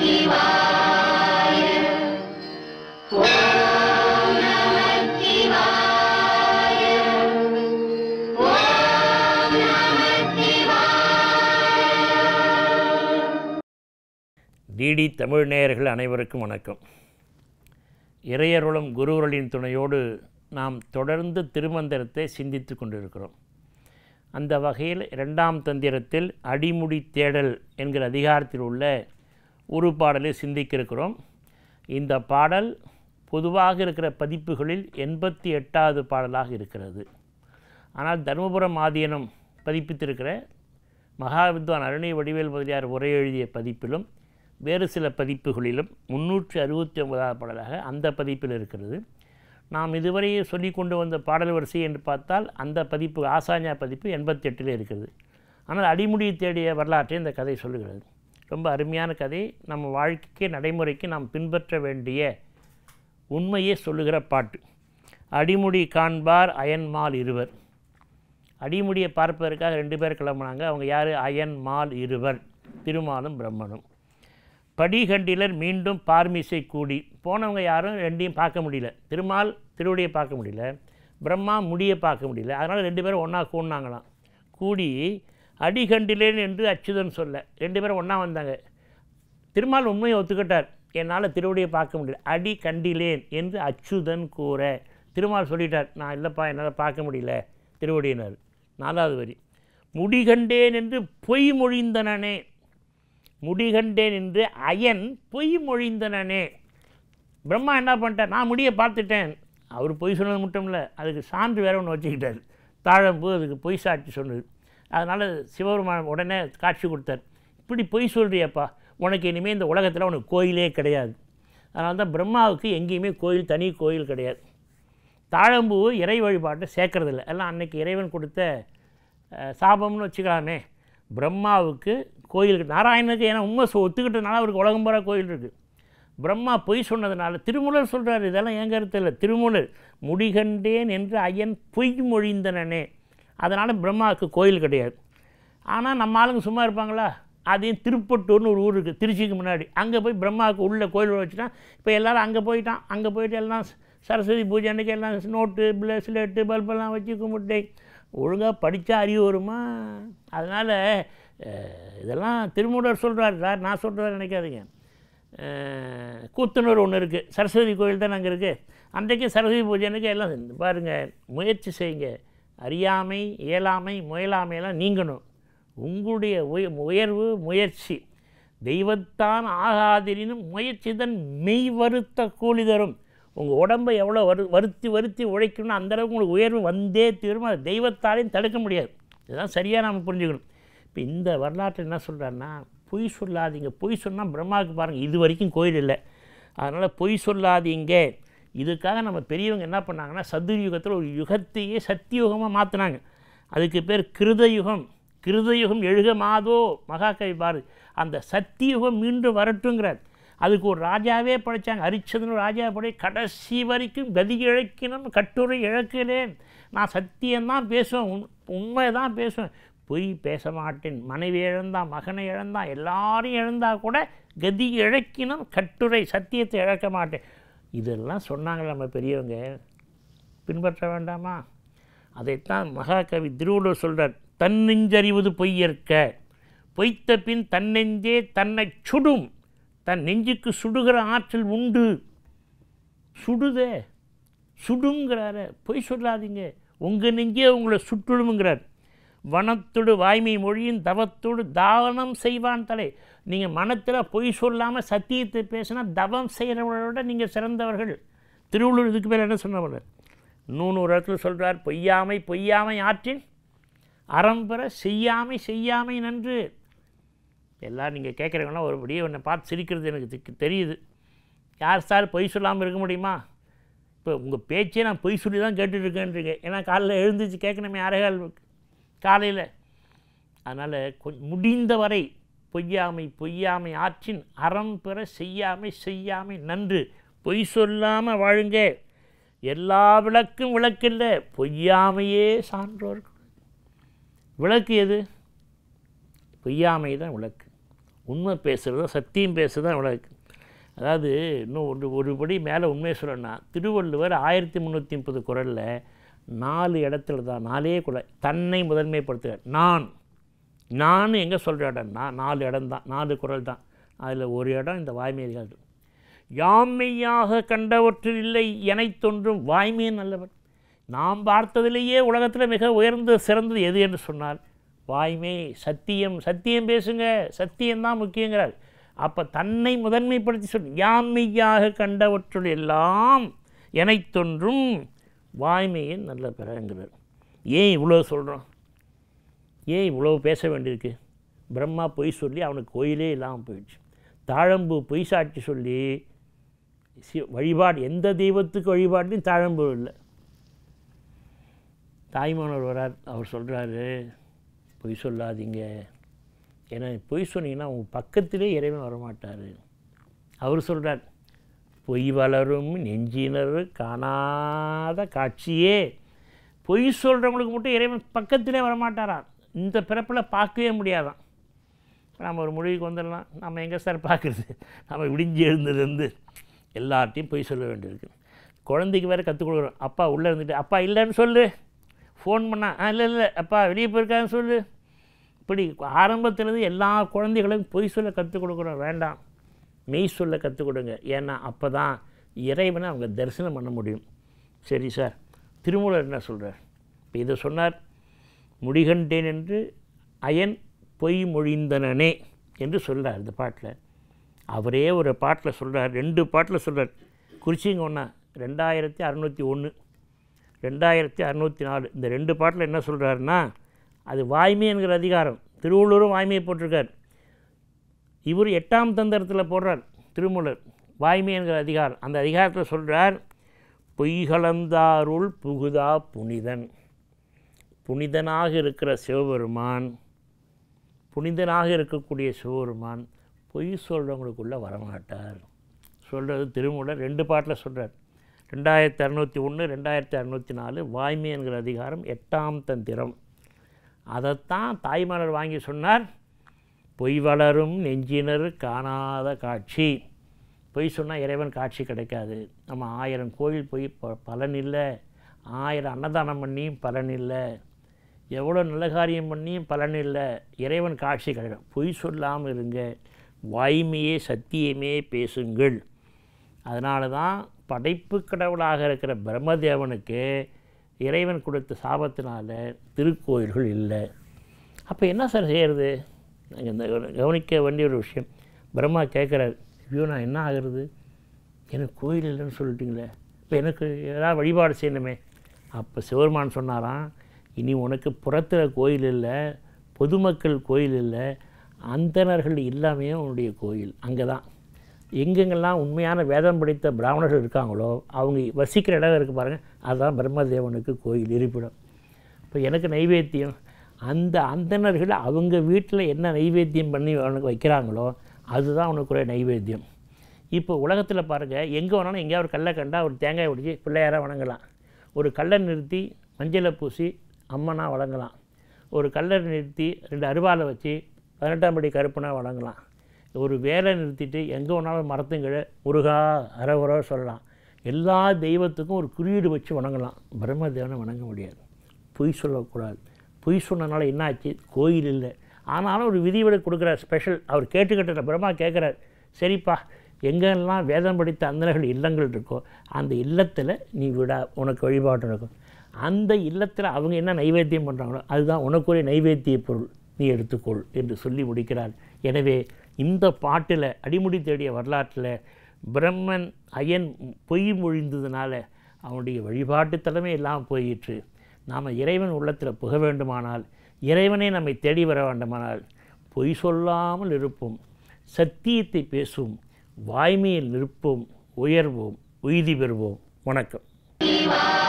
DD Tamil நேயர்கள் அனைவருக்கும் வணக்கம் இறையருளும் குருவர்களின் துணையோடு நாம் தொடர்ந்து திருமந்திரத்தை சிந்தித்து கொண்டிருக்கிறோம் அந்த வகையில் இரண்டாம் தந்திரத்தில் அடிமுடி தேடல் என்கிற அதிகாரத்தில் உள்ள ஒரு பாடலை சிந்திக்கிருக்கிறோம் இந்த பாடல் பொதுவாக இருக்கிற பதிப்புகளில் எண்பத்தி எட்டாவது பாடலாக இருக்கிறது ஆனால் தருமபுரம் ஆதீனம் பதிப்பித்திருக்கிற மகாவித்வான் அருணை வடிவேல் முதலியார் உரை எழுதிய பதிப்பிலும் வேறு சில பதிப்புகளிலும் முன்னூற்றி அறுபத்தி ஒன்பதாவது பாடலாக அந்த பதிப்பில் இருக்கிறது நாம் இதுவரை சொல்லி கொண்டு வந்த பாடல் வரிசை என்று பார்த்தால் அந்த பதிப்பு ஆசாஞ்சா பதிப்பு எண்பத்தி எட்டில் இருக்கிறது ஆனால் அடிமுடி தேடிய வரலாற்றை இந்த கதை சொல்லுகிறது ரொம்ப அருமையான கதை நம்ம வாழ்க்கைக்கு நடைமுறைக்கு நாம் பின்பற்ற வேண்டிய உண்மையே சொல்லுகிற பாட்டு அடிமுடி காண்பார் அயன்மால் இருவர் அடிமுடியை பார்ப்பதற்காக ரெண்டு பேர் கிளம்புனாங்க அவங்க யார் அயன்மால் இருவர் திருமாலும் பிரம்மனும் படிகண்டிலர் மீண்டும் பார்மிசை கூடி போனவங்க யாரும் ரெண்டையும் பார்க்க முடியல திருமால் திருவடியை பார்க்க முடியல பிரம்மா முடியை பார்க்க முடியல அதனால் ரெண்டு பேரும் ஒன்றா கூடினாங்களாம் கூடி அடிகண்டிலேன் என்று அச்சுதன் சொல்ல ரெண்டு பேரும் ஒன்றா வந்தாங்க திருமால் உண்மையை ஒத்துக்கிட்டார் என்னால் திருவடியை பார்க்க முடியல அடி கண்டிலேன் என்று அச்சுதன் கூற திருமால் சொல்லிட்டார் நான் இல்லைப்பா என்னால் பார்க்க முடியல திருவடியினர் நாலாவது வரி முடிகண்டேன் என்று பொய் மொழிந்தனனே முடிகண்டேன் என்று அயன் பொய் மொழிந்தனனே பிரம்மா என்ன பண்ணிட்டேன் நான் முடியை பார்த்துட்டேன் அவர் பொய் சொன்னது மட்டும் இல்லை அதுக்கு சான்று வேற ஒன்று வச்சுக்கிட்டார் தாழம்பு அதுக்கு பொய் சாட்சி சொன்னது அதனால் சிவபெருமான் உடனே காட்சி கொடுத்தார் இப்படி பொய் சொல்கிறியப்பா உனக்கு இனிமேல் இந்த உலகத்தில் உனக்கு கோயிலே கிடையாது அதனால தான் பிரம்மாவுக்கு எங்கேயுமே கோயில் தனி கோயில் கிடையாது தாழம்பூ இறை வழிபாட்டை சேர்க்கறதில்ல எல்லாம் அன்றைக்கி இறைவன் கொடுத்த சாபம்னு வச்சுக்கலாமே பிரம்மாவுக்கு கோயிலுக்கு நாராயணனுக்கு ஏன்னா உண்மை ஒத்துக்கிட்டதுனால அவருக்கு உலகம் போகிற கோயில் இருக்குது பிரம்மா பொய் சொன்னதுனால திருமூலர் சொல்கிறார் இதெல்லாம் என் கருத்து இல்லை திருமூலர் முடிகண்டேன் என்று ஐயன் பொய் மொழிந்தனனே அதனால் பிரம்மாவுக்கு கோயில் கிடையாது ஆனால் நம்ம ஆளுங்க சும்மா இருப்பாங்களா அதையும் திருப்பட்டூர்னு ஒரு ஊர் இருக்குது திருச்சிக்கு முன்னாடி அங்கே போய் பிரம்மாவுக்கு உள்ளே கோயில் வச்சுட்டா இப்போ எல்லோரும் அங்கே போயிட்டான் அங்கே போயிட்டு எல்லாம் சரஸ்வதி பூஜை அன்றைக்கி எல்லாம் நோட்டு பிளே பல்பெல்லாம் வச்சு கும்பிட்டு ஒழுங்காக படித்தா அறிவு வருமா அதனால் இதெல்லாம் திருமூடர் சொல்கிறார் சார் நான் சொல்கிறதா நினைக்காதீங்க கூத்தனூர் ஒன்று இருக்குது சரஸ்வதி கோயில் தான் அங்கே இருக்குது அன்றைக்கு சரஸ்வதி பூஜை அன்றைக்கி எல்லாம் பாருங்கள் முயற்சி செய்யுங்க அறியாமை இயலாமை முயலாமையெல்லாம் நீங்கணும் உங்களுடைய உயர்வு முயற்சி தெய்வத்தான் ஆகாதிரினும் முயற்சி தன் மெய் வருத்த கூலி தரும் உங்கள் உடம்பை எவ்வளோ வரு வருத்தி வருத்தி உழைக்கணும்னு அந்தளவுக்கு உங்களுக்கு உயர்வு வந்தே தீரும் அது தெய்வத்தாலையும் தடுக்க முடியாது இதுதான் சரியாக நம்ம புரிஞ்சுக்கணும் இப்போ இந்த வரலாற்று என்ன சொல்கிறாருன்னா பொய் சொல்லாதீங்க பொய் சொன்னால் பிரம்மாவுக்கு பாருங்கள் இது வரைக்கும் கோயில் இல்லை அதனால் பொய் சொல்லாதீங்க இதுக்காக நம்ம பெரியவங்க என்ன பண்ணாங்கன்னா சதுர்யுகத்தில் ஒரு யுகத்தையே சத்தியுகமாக மாற்றினாங்க அதுக்கு பேர் கிருதயுகம் கிருதயுகம் எழுக மாதோ மகாகவி பாரதி அந்த சத்தியுகம் மீண்டும் வரட்டுங்கிறார் அதுக்கு ஒரு ராஜாவே படைத்தாங்க அரிச்சதுன்னு ராஜா படை கடைசி வரைக்கும் கதி இழக்கினும் கட்டுரை இழக்கிறேன் நான் சத்தியம்தான் பேசுவேன் உண் உண்மை தான் பேசுவேன் பொய் பேச மாட்டேன் மனைவி இழந்தான் மகனை இழந்தான் எல்லாரும் இழந்தால் கூட கதி இழக்கினும் கட்டுரை சத்தியத்தை இழக்க மாட்டேன் இதெல்லாம் சொன்னாங்க நம்ம பெரியவங்க பின்பற்ற வேண்டாமா அதைத்தான் மகாகவி திருவள்ளுவர் சொல்கிறார் தன்னெஞ்சறிவது பொய்யற்க பொய்த்த பின் தன்னெஞ்சே தன்னை சுடும் தன் நெஞ்சுக்கு சுடுகிற ஆற்றல் உண்டு சுடுதே சுடுங்கிறார பொய் சொல்லாதீங்க உங்கள் நெஞ்சே உங்களை சுட்டுடுங்கிறார் வனத்துடு வாய்மை மொழியின் தவத்தோடு தானம் செய்வான் தலை நீங்கள் மனத்தில் பொய் சொல்லாமல் சத்தியத்தை பேசினா தவம் செய்கிறவங்களோட நீங்கள் சிறந்தவர்கள் திருவள்ளூர் இதுக்கு மேலே என்ன சொன்னவர் நூறு இடத்துல சொல்கிறார் பொய்யாமை பொய்யாமை ஆற்றின் அறம்பெற செய்யாமை செய்யாமை நன்று எல்லாம் நீங்கள் கேட்குறவங்களாம் ஒருபடியே ஒன்றை பார்த்து சிரிக்கிறது எனக்கு தெரியுது யார் சார் பொய் சொல்லாமல் இருக்க முடியுமா இப்போ உங்கள் பேச்சே நான் பொய் சொல்லி தான் கேட்டுட்ருக்கேன்றீங்க ஏன்னா காலையில் எழுந்துச்சு கேட்கணுமே யாரே காலையில் அதனால் கொ முடிந்தவரை பொய்யாமை பொய்யாமை ஆற்றின் அறம் பெற செய்யாமை செய்யாமை நன்று பொய் சொல்லாமல் வாழுங்க எல்லா விளக்கும் விளக்கில்ல பொய்யாமையே சான்றோர்கள் விளக்கு எது பொய்யாமை தான் விளக்கு உண்மை பேசுகிறது சத்தியம் பேசுகிறது தான் விளக்கு அதாவது இன்னும் ஒரு ஒருபடி மேலே உண்மையை சொல்லணும்னா திருவள்ளுவர் ஆயிரத்தி முந்நூற்றி முப்பது குரலில் நாலு இடத்துல தான் நாலே குலை தன்னை முதன்மைப்படுத்துகிறார் நான் நான் எங்கே சொல்கிற இடம் நான் நாலு இடம் தான் நாலு குரல் தான் அதில் ஒரு இடம் இந்த வாய்மையாக யாமையாக கண்டவற்றில் இல்லை என தோன்றும் வாய்மையே நல்லவர் நாம் பார்த்ததிலேயே உலகத்தில் மிக உயர்ந்து சிறந்தது எது என்று சொன்னால் வாய்மை சத்தியம் சத்தியம் பேசுங்க சத்தியம்தான் முக்கியங்கிறார் அப்போ தன்னை முதன்மைப்படுத்தி சொல் யாமையாக கண்டவற்றுள் எல்லாம் என தோன்றும் வாய்மையின் நல்ல பிறங்கிறார் ஏன் இவ்வளோ சொல்கிறோம் ஏன் இவ்வளோ பேச வேண்டியிருக்கு பிரம்மா பொய் சொல்லி அவனுக்கு கோயிலே இல்லாமல் போயிடுச்சு தாழம்பு பொய் சாட்சி சொல்லி வழிபாடு எந்த தெய்வத்துக்கு வழிபாட்டையும் தாழம்பு இல்லை தாய்மானவர் வரார் அவர் சொல்கிறாரு பொய் சொல்லாதீங்க ஏன்னா பொய் சொன்னீங்கன்னா உங்கள் பக்கத்திலே இறைவன் வரமாட்டார் அவர் சொல்கிறார் பொய் வளரும் நெஞ்சினர் காணாத காட்சியே பொய் சொல்கிறவங்களுக்கு மட்டும் இறைவன் பக்கத்திலே வரமாட்டாரா இந்த பிறப்பில் பார்க்கவே முடியாதான் நம்ம ஒரு முடிவுக்கு வந்துடலாம் நம்ம எங்கே சார் பார்க்குறது நம்ம விடிஞ்சு எழுந்ததுலேருந்து எல்லார்ட்டையும் பொய் சொல்ல வேண்டியிருக்கு குழந்தைக்கு வேறு கற்றுக் கொடுக்குறோம் அப்பா உள்ளே இருந்துட்டு அப்பா இல்லைன்னு சொல்லு ஃபோன் பண்ணால் ஆ இல்லை இல்லை அப்பா வெளியே போயிருக்காருன்னு சொல்லு இப்படி ஆரம்பத்துலேருந்து எல்லா குழந்தைகளையும் பொய் சொல்ல கற்றுக் கொடுக்குறோம் வேண்டாம் மெய் சொல்ல கற்றுக் கொடுங்க ஏன்னா அப்போ தான் இறைவனை அவங்க தரிசனம் பண்ண முடியும் சரி சார் திருமூலர் என்ன சொல்கிறார் இப்போ இதை சொன்னார் முடிகண்டேன் என்று அயன் பொய் மொழிந்தனனே என்று சொல்கிறார் இந்த பாட்டில் அவரே ஒரு பாட்டில் சொல்கிறார் ரெண்டு பாட்டில் சொல்கிறார் குறிச்சிங்க ஒன்றா ரெண்டாயிரத்தி அறநூற்றி ஒன்று ரெண்டாயிரத்தி அறநூற்றி நாலு இந்த ரெண்டு பாட்டில் என்ன சொல்கிறாருன்னா அது வாய்மை என்கிற அதிகாரம் திருவள்ளூரும் வாய்மையை போட்டிருக்கார் இவர் எட்டாம் தந்திரத்தில் போடுறார் திருமூலர் வாய்மை என்கிற அதிகாரம் அந்த அதிகாரத்தில் சொல்கிறார் பொய்கலந்தாருள் புகுதா புனிதன் புனிதனாக இருக்கிற சிவபெருமான் புனிதனாக இருக்கக்கூடிய சிவபெருமான் பொய் சொல்கிறவங்களுக்குள்ளே வரமாட்டார் சொல்கிறது திருமூலர் ரெண்டு பாட்டில் சொல்கிறார் ரெண்டாயிரத்தி அறநூற்றி ஒன்று ரெண்டாயிரத்தி அறநூற்றி நாலு வாய்மை என்கிற அதிகாரம் எட்டாம் தந்திரம் அதைத்தான் தாய்மாரர் வாங்கி சொன்னார் பொய் வளரும் நெஞ்சினர் காணாத காட்சி பொய் சொன்னால் இறைவன் காட்சி கிடைக்காது நம்ம ஆயிரம் கோயில் போய் ப பலன் இல்லை ஆயிரம் அன்னதானம் பண்ணியும் பலன் இல்லை எவ்வளோ நல்ல காரியம் பண்ணியும் பலன் இல்லை இறைவன் காட்சி கிடைக்கும் பொய் சொல்லாமல் இருங்க வாய்மையே சத்தியமே பேசுங்கள் அதனால தான் படைப்பு கடவுளாக இருக்கிற பிரம்மதேவனுக்கு இறைவன் கொடுத்த சாபத்தினால் திருக்கோயில்கள் இல்லை அப்போ என்ன சார் செய்கிறது இந்த கவனிக்க வேண்டிய ஒரு விஷயம் பிரம்மா கேட்குறாரு ஐயோ நான் என்ன ஆகிறது எனக்கு கோயில் இல்லைன்னு சொல்லிட்டிங்களே இப்போ எனக்கு ஏதாவது வழிபாடு செய்யணுமே அப்போ சிவருமான் சொன்னாராம் இனி உனக்கு புறத்தில் கோயில் இல்லை பொதுமக்கள் கோயில் இல்லை அந்தணர்கள் இல்லாமே உன்னுடைய கோயில் அங்கே தான் எங்கெங்கெல்லாம் உண்மையான வேதம் படித்த பிராமணர்கள் இருக்காங்களோ அவங்க வசிக்கிற இடம் இருக்குது பாருங்கள் அதுதான் பிரம்மதேவனுக்கு கோயில் இருப்பிடும் இப்போ எனக்கு நைவேத்தியம் அந்த அந்தணர்கள் அவங்க வீட்டில் என்ன நைவேத்தியம் பண்ணி அவனுக்கு வைக்கிறாங்களோ அதுதான் அவனுக்குரிய நைவேத்தியம் இப்போ உலகத்தில் பாருங்கள் எங்கே வேணாலும் எங்கேயா ஒரு கல்லை கண்டால் ஒரு தேங்காய் ஒடிச்சு பிள்ளையாராக வணங்கலாம் ஒரு கல்லை நிறுத்தி மஞ்சளை பூசி அம்மனாக வழங்கலாம் ஒரு கல்லை நிறுத்தி ரெண்டு அருவாலை வச்சு பதினெட்டாம் படி கருப்பனாக வழங்கலாம் ஒரு வேலை நிறுத்திட்டு எங்கே வேணாலும் மரத்துங்கிற முருகா அரவரோ சொல்லலாம் எல்லா தெய்வத்துக்கும் ஒரு குறியீடு வச்சு வணங்கலாம் பிரம்மதேவனை வணங்க முடியாது பொய் சொல்லக்கூடாது பொய் சொன்னனால என்ன ஆச்சு கோயில் இல்லை ஆனாலும் ஒரு விதி விட கொடுக்குறார் ஸ்பெஷல் அவர் கேட்டுக்கிட்ட பிரமா கேட்குறார் சரிப்பா எங்கெல்லாம் வேதம் படித்த அந்தனர்கள் இல்லங்கள் இருக்கோ அந்த இல்லத்தில் நீ விடா உனக்கு வழிபாடு நடக்கும் அந்த இல்லத்தில் அவங்க என்ன நைவேத்தியம் பண்ணுறாங்களோ அதுதான் உனக்குரிய நைவேத்திய பொருள் நீ எடுத்துக்கொள் என்று சொல்லி முடிக்கிறார் எனவே இந்த பாட்டில் அடிமுடி தேடிய வரலாற்றில் பிரம்மன் அயன் பொய் மொழிந்ததுனால அவனுடைய வழிபாட்டு தலைமை எல்லாம் போயிற்று நாம் இறைவன் உள்ளத்தில் புக வேண்டுமானால் இறைவனே நம்மை தேடி வர வேண்டுமானால் பொய் சொல்லாமல் இருப்போம் சத்தியத்தை பேசும் வாய்மையில் நிற்போம் உயர்வோம் உய்தி பெறுவோம் வணக்கம்